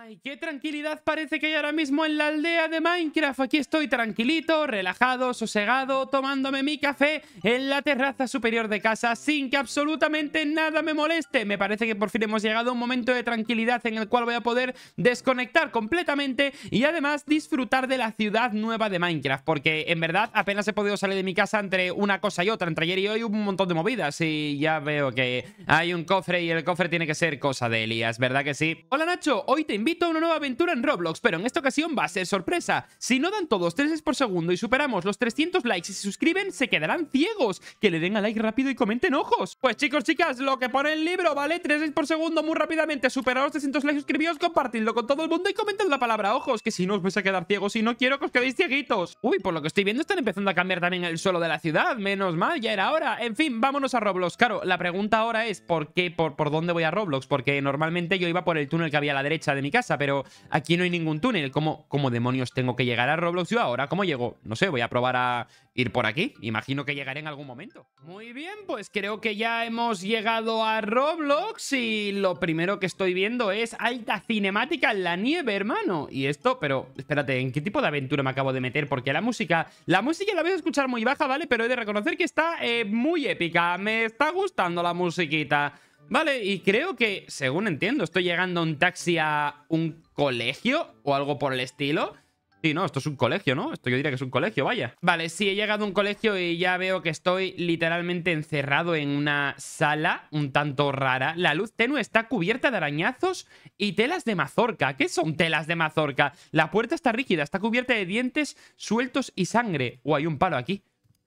Ay, qué tranquilidad parece que hay ahora mismo en la aldea de Minecraft. Aquí estoy tranquilito, relajado, sosegado, tomándome mi café en la terraza superior de casa sin que absolutamente nada me moleste. Me parece que por fin hemos llegado a un momento de tranquilidad en el cual voy a poder desconectar completamente y además disfrutar de la ciudad nueva de Minecraft. Porque en verdad apenas he podido salir de mi casa entre una cosa y otra. Entre ayer y hoy un montón de movidas y ya veo que hay un cofre y el cofre tiene que ser cosa de Elías, ¿verdad que sí? Hola Nacho, hoy te invito a una nueva aventura en Roblox, pero en esta ocasión va a ser sorpresa. Si no dan todos 3 por segundo y superamos los 300 likes y se suscriben, se quedarán ciegos. Que le den a like rápido y comenten ojos. Pues chicos, chicas, lo que pone el libro, ¿vale? 3 por segundo muy rápidamente, superar los 300 likes, suscribíos, compartidlo con todo el mundo y comentad la palabra ojos, que si no os vais a quedar ciegos y no quiero que os quedéis cieguitos. Uy, por lo que estoy viendo están empezando a cambiar también el suelo de la ciudad, menos mal, ya era hora. En fin, vámonos a Roblox. Claro, la pregunta ahora es ¿por qué? ¿Por, por dónde voy a Roblox? Porque normalmente yo iba por el túnel que había a la derecha de mi casa, pero aquí no hay ningún túnel. ¿Cómo, como demonios tengo que llegar a Roblox yo ahora? ¿Cómo llego? No sé, voy a probar a ir por aquí. Imagino que llegaré en algún momento. Muy bien, pues creo que ya hemos llegado a Roblox y lo primero que estoy viendo es alta cinemática en la nieve, hermano. Y esto, pero espérate, ¿en qué tipo de aventura me acabo de meter? Porque la música, la música la voy a escuchar muy baja, ¿vale? Pero he de reconocer que está eh, muy épica. Me está gustando la musiquita. Vale, y creo que, según entiendo, estoy llegando un taxi a un colegio o algo por el estilo. Sí, no, esto es un colegio, ¿no? Esto yo diría que es un colegio, vaya. Vale, sí, he llegado a un colegio y ya veo que estoy literalmente encerrado en una sala un tanto rara. La luz tenue está cubierta de arañazos y telas de mazorca. ¿Qué son telas de mazorca? La puerta está rígida, está cubierta de dientes sueltos y sangre. O hay un palo aquí.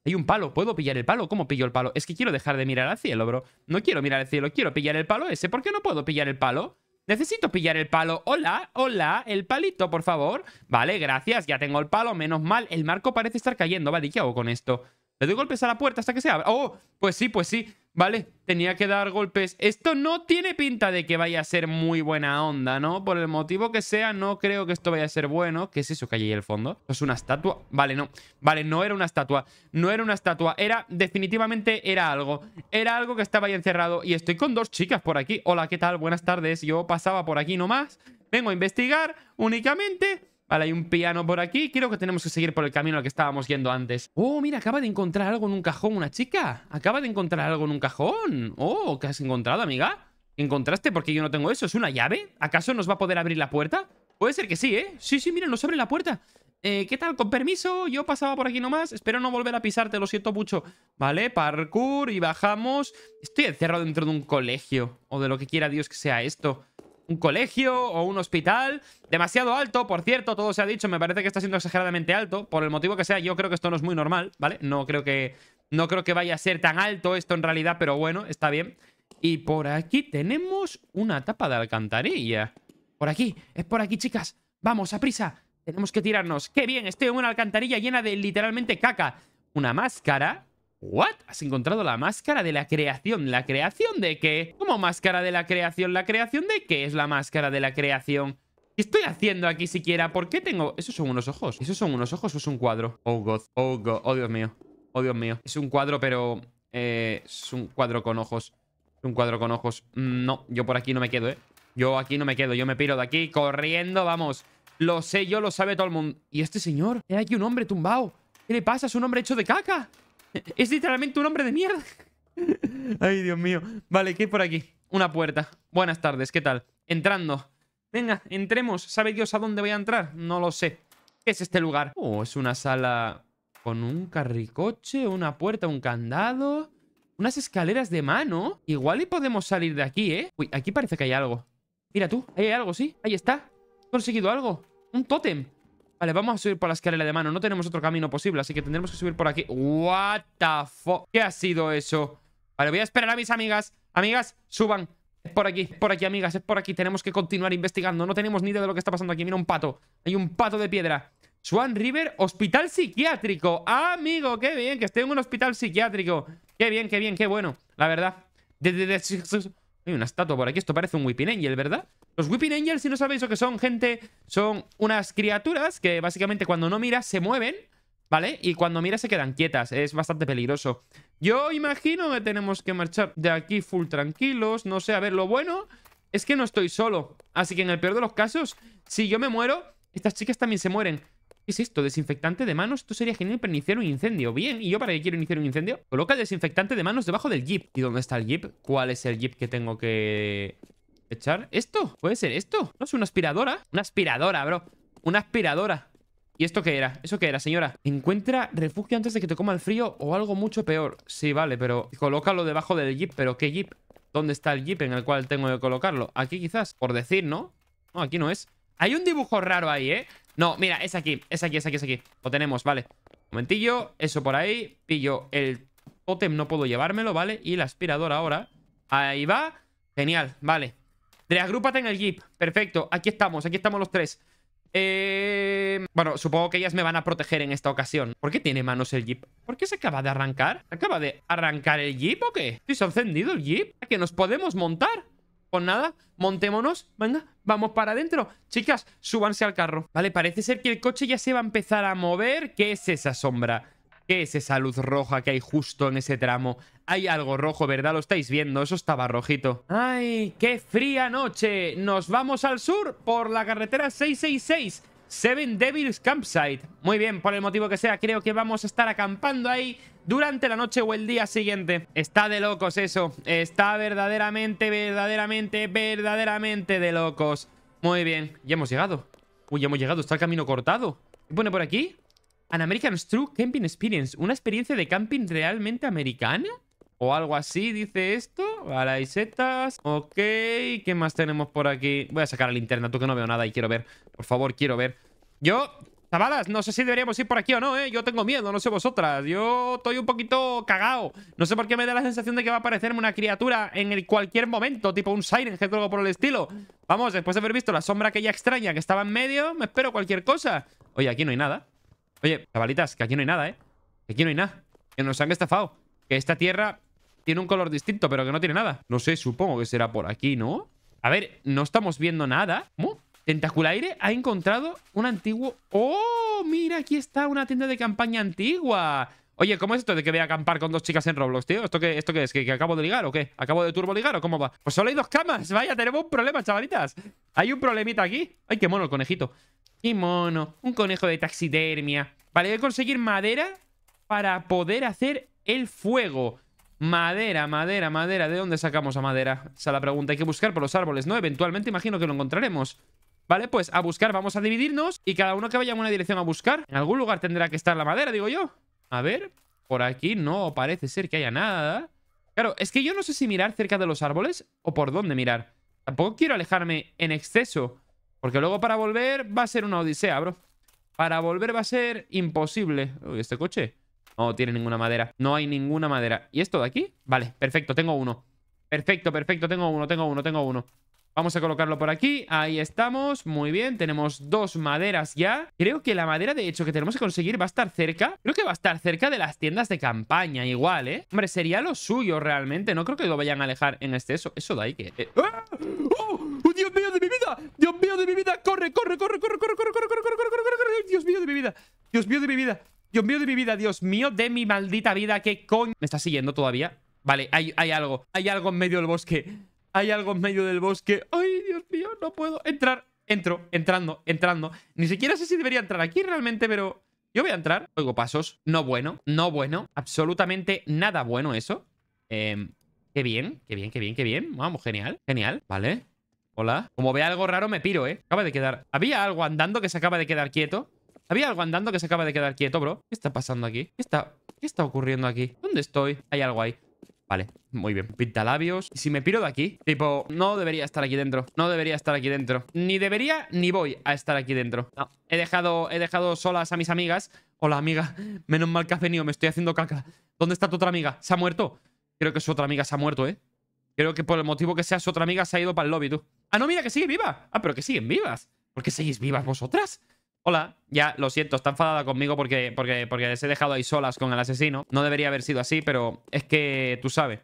Hay un palo, ¿puedo pillar el palo? ¿Cómo pillo el palo? Es que quiero dejar de mirar al cielo, bro. No quiero mirar al cielo, quiero pillar el palo ese. ¿Por qué no puedo pillar el palo? Necesito pillar el palo. Hola, hola, el palito, por favor. Vale, gracias, ya tengo el palo, menos mal. El marco parece estar cayendo. Vale, ¿y qué hago con esto? Le doy golpes a la puerta hasta que se abra. ¡Oh! Pues sí, pues sí. ¿Vale? Tenía que dar golpes. Esto no tiene pinta de que vaya a ser muy buena onda, ¿no? Por el motivo que sea, no creo que esto vaya a ser bueno. ¿Qué es eso que hay ahí al fondo? ¿Es una estatua? Vale, no. Vale, no era una estatua. No era una estatua. Era, definitivamente, era algo. Era algo que estaba ahí encerrado. Y estoy con dos chicas por aquí. Hola, ¿qué tal? Buenas tardes. Yo pasaba por aquí nomás. Vengo a investigar únicamente Vale, hay un piano por aquí. Creo que tenemos que seguir por el camino al que estábamos yendo antes. Oh, mira, acaba de encontrar algo en un cajón una chica. Acaba de encontrar algo en un cajón. Oh, ¿qué has encontrado, amiga? encontraste? Porque yo no tengo eso. ¿Es una llave? ¿Acaso nos va a poder abrir la puerta? Puede ser que sí, ¿eh? Sí, sí, mira, nos abre la puerta. Eh, ¿Qué tal? Con permiso, yo pasaba por aquí nomás. Espero no volver a pisarte, lo siento mucho. Vale, parkour y bajamos. Estoy encerrado dentro de un colegio. O de lo que quiera Dios que sea esto un colegio o un hospital. Demasiado alto, por cierto, todo se ha dicho, me parece que está siendo exageradamente alto, por el motivo que sea, yo creo que esto no es muy normal, ¿vale? No creo que, no creo que vaya a ser tan alto esto en realidad, pero bueno, está bien. Y por aquí tenemos una tapa de alcantarilla. Por aquí, es por aquí, chicas. Vamos, a prisa. Tenemos que tirarnos. ¡Qué bien! Estoy en una alcantarilla llena de literalmente caca. Una máscara ¿What? ¿Has encontrado la máscara de la creación? ¿La creación de qué? ¿Cómo máscara de la creación? ¿La creación de qué es la máscara de la creación? ¿Qué estoy haciendo aquí siquiera? ¿Por qué tengo...? ¿Esos son unos ojos? ¿Esos son unos ojos o es un cuadro? Oh, God. Oh, God. Oh, Dios mío. Oh, Dios mío. Es un cuadro, pero... Eh, es un cuadro con ojos. Es un cuadro con ojos. Mm, no, yo por aquí no me quedo, ¿eh? Yo aquí no me quedo. Yo me piro de aquí corriendo, vamos. Lo sé yo, lo sabe todo el mundo. ¿Y este señor? Hay aquí un hombre tumbado. ¿Qué le pasa? Es un hombre hecho de caca. Es literalmente un hombre de mierda. Ay, Dios mío. Vale, ¿qué hay por aquí? Una puerta. Buenas tardes, ¿qué tal? Entrando. Venga, entremos. ¿Sabe Dios a dónde voy a entrar? No lo sé. ¿Qué es este lugar? Oh, es una sala con un carricoche, una puerta, un candado, unas escaleras de mano. Igual y podemos salir de aquí, ¿eh? Uy, aquí parece que hay algo. Mira tú, ahí hay algo, ¿sí? Ahí está. He conseguido algo. Un tótem. Vale, vamos a subir por la escalera de mano. No tenemos otro camino posible, así que tendremos que subir por aquí. What the fuck? ¿Qué ha sido eso? Vale, voy a esperar a mis amigas. Amigas, suban. Es por aquí, por aquí, amigas, es por aquí. Tenemos que continuar investigando. No tenemos ni idea de lo que está pasando aquí. Mira un pato. Hay un pato de piedra. Swan River, hospital psiquiátrico. amigo, qué bien que esté en un hospital psiquiátrico. Qué bien, qué bien, qué bueno. La verdad. Hay una estatua por aquí. Esto parece un Whipping Angel, ¿verdad? Los Whipping Angels, si no sabéis lo que son, gente, son unas criaturas que básicamente cuando no miras se mueven, ¿vale? Y cuando miras se quedan quietas, es bastante peligroso. Yo imagino que tenemos que marchar de aquí full tranquilos, no sé, a ver, lo bueno es que no estoy solo. Así que en el peor de los casos, si yo me muero, estas chicas también se mueren. ¿Qué es esto? ¿Desinfectante de manos? Esto sería genial para iniciar un incendio. Bien, ¿y yo para qué quiero iniciar un incendio? Coloca el desinfectante de manos debajo del jeep. ¿Y dónde está el jeep? ¿Cuál es el jeep que tengo que ¿Echar esto? ¿Puede ser esto? ¿No es una aspiradora? Una aspiradora, bro. Una aspiradora. ¿Y esto qué era? ¿Eso qué era, señora? Encuentra refugio antes de que te coma el frío o algo mucho peor. Sí, vale, pero colócalo debajo del jeep. ¿Pero qué jeep? ¿Dónde está el jeep en el cual tengo que colocarlo? Aquí quizás, por decir, ¿no? No, aquí no es. Hay un dibujo raro ahí, ¿eh? No, mira, es aquí, es aquí, es aquí, es aquí. Lo tenemos, vale. Momentillo, eso por ahí. Pillo el tótem, no puedo llevármelo, ¿vale? Y la aspiradora ahora. Ahí va. Genial, vale. Reagrúpate en el jeep. Perfecto, aquí estamos, aquí estamos los tres. Eh... Bueno, supongo que ellas me van a proteger en esta ocasión. ¿Por qué tiene manos el jeep? ¿Por qué se acaba de arrancar? ¿Acaba de arrancar el jeep o qué? se ha encendido el jeep? ¿A que nos podemos montar? Pues nada, montémonos, venga, vamos para adentro. Chicas, súbanse al carro. Vale, parece ser que el coche ya se va a empezar a mover. ¿Qué es esa sombra? ¿Qué es esa luz roja que hay justo en ese tramo? Hay algo rojo, ¿verdad? Lo estáis viendo, eso estaba rojito. ¡Ay, qué fría noche! Nos vamos al sur por la carretera 666. Seven Devils Campsite. Muy bien, por el motivo que sea, creo que vamos a estar acampando ahí durante la noche o el día siguiente. Está de locos eso. Está verdaderamente, verdaderamente, verdaderamente de locos. Muy bien, ya hemos llegado. Uy, ya hemos llegado. Está el camino cortado. ¿Qué pone por aquí? An American's True Camping Experience. ¿Una experiencia de camping realmente americana? O algo así, dice esto. Vale, hay setas. Ok, ¿qué más tenemos por aquí? Voy a sacar la linterna, tú que no veo nada y quiero ver. Por favor, quiero ver. Yo, chavalas, no sé si deberíamos ir por aquí o no, ¿eh? Yo tengo miedo, no sé vosotras. Yo estoy un poquito cagado. No sé por qué me da la sensación de que va a aparecerme una criatura en el cualquier momento, tipo un Siren Head o algo por el estilo. Vamos, después de haber visto la sombra aquella extraña que estaba en medio, me espero cualquier cosa. Oye, aquí no hay nada. Oye, chavalitas, que aquí no hay nada, ¿eh? aquí no hay nada. Que nos han estafado. Que esta tierra tiene un color distinto, pero que no tiene nada. No sé, supongo que será por aquí, ¿no? A ver, no estamos viendo nada. ¿Cómo? Tentaculaire ha encontrado un antiguo... ¡Oh! Mira, aquí está una tienda de campaña antigua. Oye, ¿cómo es esto de que voy a acampar con dos chicas en Roblox, tío? ¿Esto qué, esto qué es? ¿Que, ¿Que, acabo de ligar o qué? ¿Acabo de turbo ligar o cómo va? Pues solo hay dos camas. Vaya, tenemos un problema, chavalitas. Hay un problemita aquí. Ay, qué mono el conejito. Y mono. Un conejo de taxidermia. Vale, voy a conseguir madera para poder hacer el fuego. Madera, madera, madera. ¿De dónde sacamos a madera? Esa es la pregunta. Hay que buscar por los árboles, ¿no? Eventualmente imagino que lo encontraremos. Vale, pues a buscar. Vamos a dividirnos y cada uno que vaya en una dirección a buscar. En algún lugar tendrá que estar la madera, digo yo. A ver, por aquí no parece ser que haya nada. Claro, es que yo no sé si mirar cerca de los árboles o por dónde mirar. Tampoco quiero alejarme en exceso. Porque luego para volver va a ser una odisea, bro. Para volver va a ser imposible. Uy, este coche no tiene ninguna madera. No hay ninguna madera. ¿Y esto de aquí? Vale, perfecto, tengo uno. Perfecto, perfecto, tengo uno, tengo uno, tengo uno. Vamos a colocarlo por aquí. Ahí estamos. Muy bien. Tenemos dos maderas ya. Creo que la madera, de hecho, que tenemos que conseguir va a estar cerca. Creo que va a estar cerca de las tiendas de campaña igual, ¿eh? Hombre, sería lo suyo realmente. No creo que lo vayan a alejar en exceso. Eso de ahí que... ¡Oh! ¡Dios mío de mi vida! ¡Dios mío de mi vida! ¡Corre, corre, corre, corre, corre, corre, corre, corre, corre, corre, corre, corre! ¡Dios mío de mi vida! ¡Dios mío de mi vida! ¡Dios mío de mi vida! ¡Dios mío de mi maldita vida! ¿Qué coño? ¿Me está siguiendo todavía? Vale, hay, hay algo. Hay algo en medio del bosque. Hay algo en medio del bosque. ¡Ay, Dios mío! No puedo entrar. Entro, entrando, entrando. Ni siquiera sé si debería entrar aquí realmente, pero... Yo voy a entrar. Oigo pasos. No bueno, no bueno. Absolutamente nada bueno eso. Eh, qué bien, qué bien, qué bien, qué bien. Vamos, genial, genial. Vale. Hola. Como ve algo raro, me piro, ¿eh? Acaba de quedar... ¿Había algo andando que se acaba de quedar quieto? Había algo andando que se acaba de quedar quieto, bro. ¿Qué está pasando aquí? ¿Qué está, ¿Qué está ocurriendo aquí? ¿Dónde estoy? Hay algo ahí. Vale, muy bien. pinta Pintalabios. Si me piro de aquí, tipo, no debería estar aquí dentro. No debería estar aquí dentro. Ni debería ni voy a estar aquí dentro. He dejado, he dejado solas a mis amigas. Hola, amiga. Menos mal que has venido, me estoy haciendo caca. ¿Dónde está tu otra amiga? ¿Se ha muerto? Creo que su otra amiga se ha muerto, ¿eh? Creo que por el motivo que sea su otra amiga se ha ido para el lobby, tú. Ah, no, mira, que sigue viva. Ah, pero que siguen vivas. ¿Por qué seguís vivas vosotras? Hola, ya, lo siento, está enfadada conmigo porque, porque, porque les he dejado ahí solas con el asesino. No debería haber sido así, pero es que tú sabes.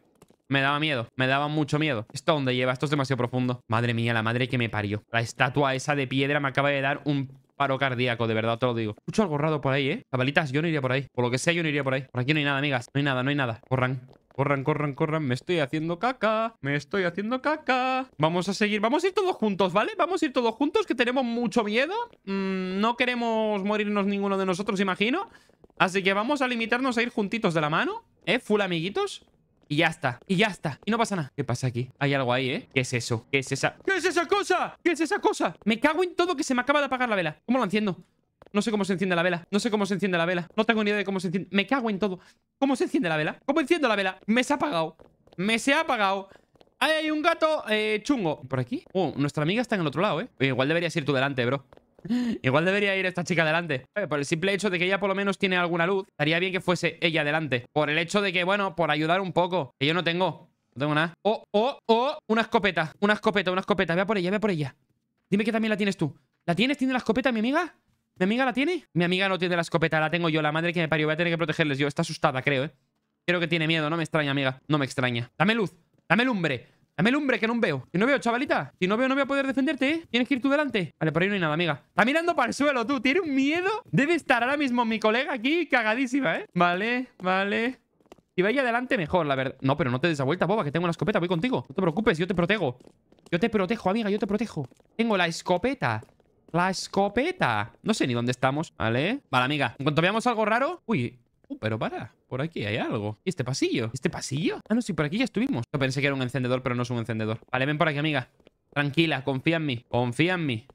Me daba miedo, me daba mucho miedo. ¿Esto dónde lleva? Esto es demasiado profundo. Madre mía, la madre que me parió. La estatua esa de piedra me acaba de dar un paro cardíaco, de verdad te lo digo. Escucho algo raro por ahí, ¿eh? Cabalitas, yo no iría por ahí. Por lo que sea, yo no iría por ahí. Por aquí no hay nada, amigas. No hay nada, no hay nada. Corran. Corran, corran, corran. Me estoy haciendo caca. Me estoy haciendo caca. Vamos a seguir. Vamos a ir todos juntos, ¿vale? Vamos a ir todos juntos, que tenemos mucho miedo. Mm, no queremos morirnos ninguno de nosotros, imagino. Así que vamos a limitarnos a ir juntitos de la mano. ¿Eh? Full amiguitos. Y ya está, y ya está, y no pasa nada ¿Qué pasa aquí? Hay algo ahí, ¿eh? ¿Qué es eso? ¿Qué es esa? ¿Qué es esa cosa? ¿Qué es esa cosa? Me cago en todo que se me acaba de apagar la vela ¿Cómo lo enciendo? No sé cómo se enciende la vela. No sé cómo se enciende la vela. No tengo ni idea de cómo se enciende. Me cago en todo. ¿Cómo se enciende la vela? ¿Cómo enciendo la vela? Me se ha apagado. Me se ha apagado. Ahí hay un gato eh, chungo. ¿Por aquí? Oh, nuestra amiga está en el otro lado, ¿eh? Igual deberías ir tú delante, bro. Igual debería ir esta chica delante. Eh, por el simple hecho de que ella por lo menos tiene alguna luz, estaría bien que fuese ella delante. Por el hecho de que, bueno, por ayudar un poco. Que yo no tengo. No tengo nada. Oh, oh, oh. Una escopeta. Una escopeta, una escopeta. Vea por ella, vea por ella. Dime que también la tienes tú. ¿La tienes? ¿Tiene la escopeta, mi amiga? ¿Mi amiga la tiene? Mi amiga no tiene la escopeta, la tengo yo. La madre que me parió. Voy a tener que protegerles yo. Está asustada, creo, ¿eh? Creo que tiene miedo. No me extraña, amiga. No me extraña. Dame luz. Dame lumbre. Dame lumbre, que no veo. Que no veo, chavalita. Si no veo, no voy a poder defenderte, ¿eh? Tienes que ir tú delante. Vale, por ahí no hay nada, amiga. Está mirando para el suelo, tú. Tiene un miedo. Debe estar ahora mismo mi colega aquí cagadísima, ¿eh? Vale, vale. Si vaya adelante, mejor, la verdad. No, pero no te des a vuelta, boba, que tengo la escopeta. Voy contigo. No te preocupes, yo te protejo. Yo te protejo, amiga, yo te protejo. Tengo la escopeta. La escopeta. No sé ni dónde estamos, ¿vale? Vale, amiga. En cuanto veamos algo raro... Uy, uh, pero para. Por aquí hay algo. ¿Y este pasillo? ¿Este pasillo? Ah, no, sí, por aquí ya estuvimos. Yo pensé que era un encendedor, pero no es un encendedor. Vale, ven por aquí, amiga. Tranquila, confía en mí. Confía en mí.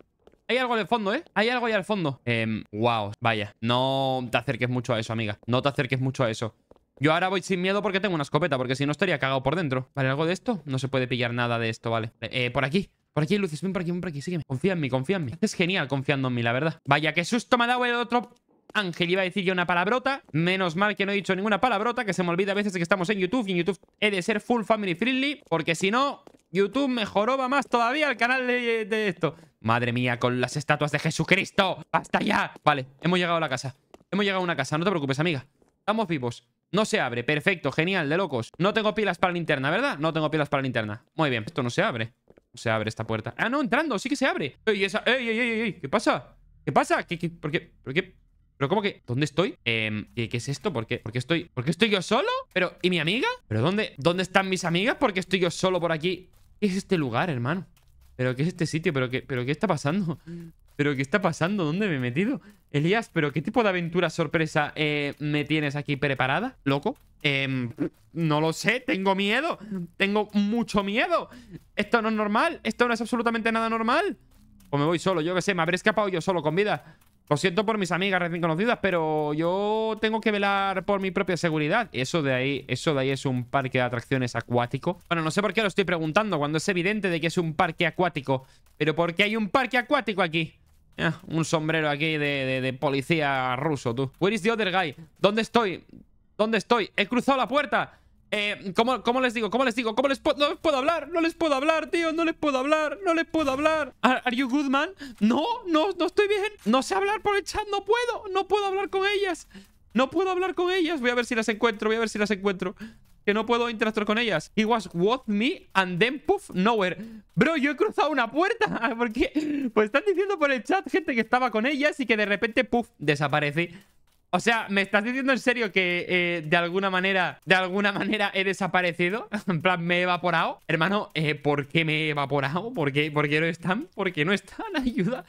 Hay algo de fondo, ¿eh? Hay algo ahí al fondo. Eh, em, wow, vaya. No te acerques mucho a eso, amiga. No te acerques mucho a eso. Yo ahora voy sin miedo porque tengo una escopeta, porque si no estaría cagado por dentro. Vale, algo de esto. No se puede pillar nada de esto, vale. Eh, por aquí. Por aquí hay luces, ven por aquí, ven por aquí, sígueme. Confía en mí, confía en mí. Es genial confiando en mí, la verdad. Vaya, qué susto me ha dado el otro ángel. Iba a decir yo una palabrota. Menos mal que no he dicho ninguna palabrota, que se me olvida a veces que estamos en YouTube. Y en YouTube he de ser full family friendly, porque si no, YouTube mejoró va más todavía el canal de, esto. Madre mía, con las estatuas de Jesucristo. ¡Hasta ya! Vale, hemos llegado a la casa. Hemos llegado a una casa, no te preocupes, amiga. Estamos vivos. No se abre, perfecto, genial, de locos. No tengo pilas para la linterna, ¿verdad? No tengo pilas para la linterna. Muy bien, esto no se abre. Se abre esta puerta. Ah, no, entrando, sí que se abre. Ey, ey, ey, ey, ¿qué pasa? ¿Qué pasa? ¿Qué, qué, por qué? ¿Por qué? ¿Pero cómo que? ¿Dónde estoy? Eh, ¿qué, es esto? ¿Por qué? ¿Por qué estoy? ¿Por qué estoy yo solo? ¿Pero? ¿Y mi amiga? ¿Pero dónde? ¿Dónde están mis amigas? ¿Por qué estoy yo solo por aquí? ¿Qué es este lugar, hermano? ¿Pero qué es este sitio? ¿Pero qué, pero qué está pasando? Mm. ¿Pero qué está pasando? ¿Dónde me he metido? Elías, ¿pero qué tipo de aventura sorpresa eh, me tienes aquí preparada, loco? Em, no lo sé, tengo miedo. Tengo mucho miedo. Esto no es normal. Esto no es absolutamente nada normal. O me voy solo, yo qué sé, me habré escapado yo solo con vida. Lo siento por mis amigas recién conocidas, pero yo tengo que velar por mi propia seguridad. Eso de ahí, eso de ahí es un parque de atracciones acuático. Bueno, no sé por qué lo estoy preguntando cuando es evidente de que es un parque acuático. Pero ¿por qué hay un parque acuático aquí? Ah, un sombrero aquí de, policía ruso, tú. Where is the other guy? ¿Dónde estoy? ¿Dónde estoy? ¡He cruzado la puerta! Eh, ¿cómo, les digo? ¿Cómo les digo? ¿Cómo les puedo...? No les puedo hablar, no les puedo hablar, tío No les puedo hablar, no les puedo hablar ¿Are, you good, man? No, no, no estoy bien No sé hablar por el chat, no puedo No puedo hablar con ellas No puedo hablar con ellas Voy a ver si las encuentro, voy a ver si las encuentro que no puedo interactuar con ellas. He was with me and then poof, nowhere. Bro, yo he cruzado una puerta. porque Pues están diciendo por el chat, gente, que estaba con ellas y que de repente, puff, desaparece. O sea, ¿me estás diciendo en serio que eh, de alguna manera, de alguna manera he desaparecido? en plan, me he evaporado. Hermano, eh, ¿por qué me he evaporado? ¿Por qué, ¿Por qué no están? ¿Por qué no están? Ayuda.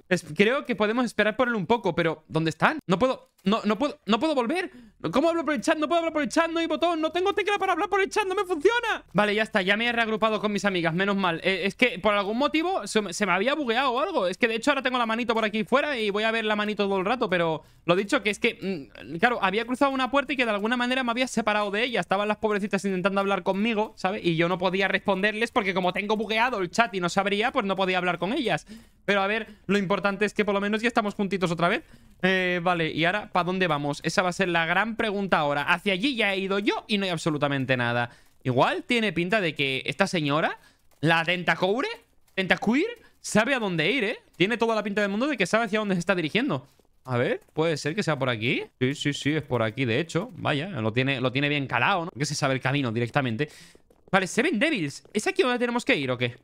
Creo que podemos esperar por él un poco, pero ¿dónde están? No puedo, no, no puedo, no puedo volver. ¿Cómo hablo por el chat? No puedo hablar por el chat, no hay botón, no tengo tecla para hablar por el chat, no me funciona. Vale, ya está, ya me he reagrupado con mis amigas, menos mal. Eh, es que por algún motivo se, me había bugueado o algo. Es que de hecho ahora tengo la manito por aquí fuera y voy a ver la manito todo el rato, pero lo dicho que es que, mm, claro, había cruzado una puerta y que de alguna manera me había separado de ella. Estaban las pobrecitas intentando hablar conmigo, ¿sabes? Y yo no podía responderles porque como tengo bugueado el chat y no sabría, pues no podía hablar con ellas. Pero a ver, lo importante es que por lo menos ya estamos juntitos otra vez. Eh, vale, y ahora, ¿para dónde vamos? Esa va a ser la gran pregunta ahora. Hacia allí ya he ido yo y no hay absolutamente nada. Igual tiene pinta de que esta señora, la dentacoure Tentacuir, sabe a dónde ir, ¿eh? Tiene toda la pinta del mundo de que sabe hacia dónde se está dirigiendo. A ver, puede ser que sea por aquí. Sí, sí, sí, es por aquí, de hecho. Vaya, lo tiene, lo tiene bien calado, ¿no? Que se sabe el camino directamente. Vale, Seven Devils. ¿Es aquí donde tenemos que ir o qué?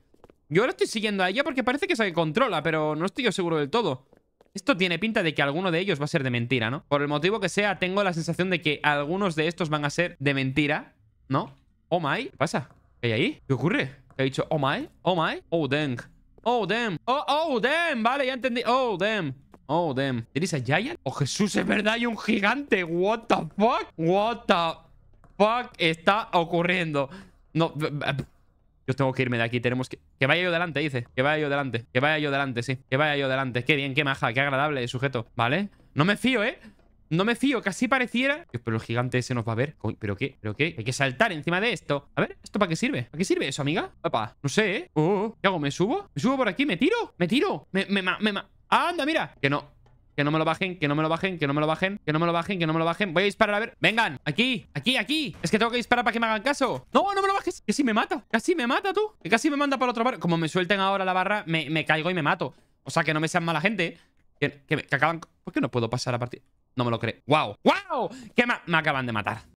Yo ahora estoy siguiendo a ella porque parece que se controla, pero no estoy yo seguro del todo. Esto tiene pinta de que alguno de ellos va a ser de mentira, ¿no? Por el motivo que sea, tengo la sensación de que algunos de estos van a ser de mentira, ¿no? Oh my, ¿qué pasa? ¿Qué hay ahí? ¿Qué ocurre? He dicho, oh my, oh my, oh dang, oh damn, oh, oh damn, vale, ya entendí, oh damn. Oh, damn. ¿Eres a giant? Oh, Jesús, es verdad, hay un gigante. What the fuck? What the fuck está ocurriendo? No, yo tengo que irme de aquí, tenemos que... Que vaya yo delante, dice. Que vaya yo delante. Que vaya yo delante, sí. Que vaya yo delante. Qué bien, qué maja, qué agradable sujeto. ¿Vale? No me fío, ¿eh? No me fío, casi pareciera... Pero el gigante ese nos va a ver. ¿Pero qué? ¿Pero qué? Hay que saltar encima de esto. A ver, ¿esto para qué sirve? ¿Para qué sirve eso, amiga? Papá, no sé, ¿eh? Oh, oh. ¿Qué hago? ¿Me subo? ¿Me subo por aquí? ¿Me tiro? ¿Me tiro? ¿Me, me, me, me Ah, ¡Anda, mira! Que no, que no me lo bajen, que no me lo bajen, que no me lo bajen, que no me lo bajen, que no me lo bajen. Voy a disparar, a ver. Vengan, aquí, aquí, aquí. Es que tengo que disparar para que me hagan caso. No, no me lo bajes. que si me mata. Casi me mata tú. Que casi me manda para otro barrio. Como me suelten ahora la barra, me, caigo y me mato. O sea, que no me sean mala gente. Que, acaban... ¿Por qué no puedo pasar a partir? No me lo creo. ¡Wow! ¡Wow! Que me acaban de matar.